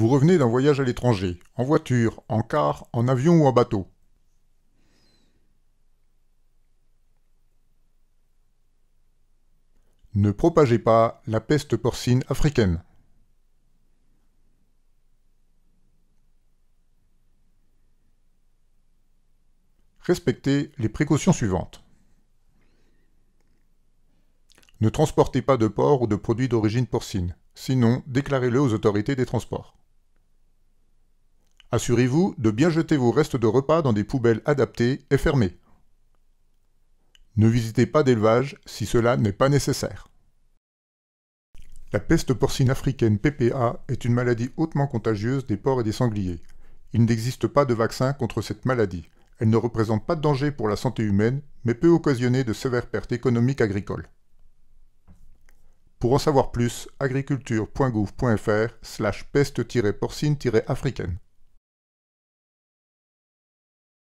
Vous revenez d'un voyage à l'étranger, en voiture, en car, en avion ou en bateau. Ne propagez pas la peste porcine africaine. Respectez les précautions suivantes. Ne transportez pas de porc ou de produits d'origine porcine, sinon déclarez-le aux autorités des transports. Assurez-vous de bien jeter vos restes de repas dans des poubelles adaptées et fermées. Ne visitez pas d'élevage si cela n'est pas nécessaire. La peste porcine africaine PPA est une maladie hautement contagieuse des porcs et des sangliers. Il n'existe pas de vaccin contre cette maladie. Elle ne représente pas de danger pour la santé humaine, mais peut occasionner de sévères pertes économiques agricoles. Pour en savoir plus, agriculture.gouv.fr slash peste-porcine-africaine.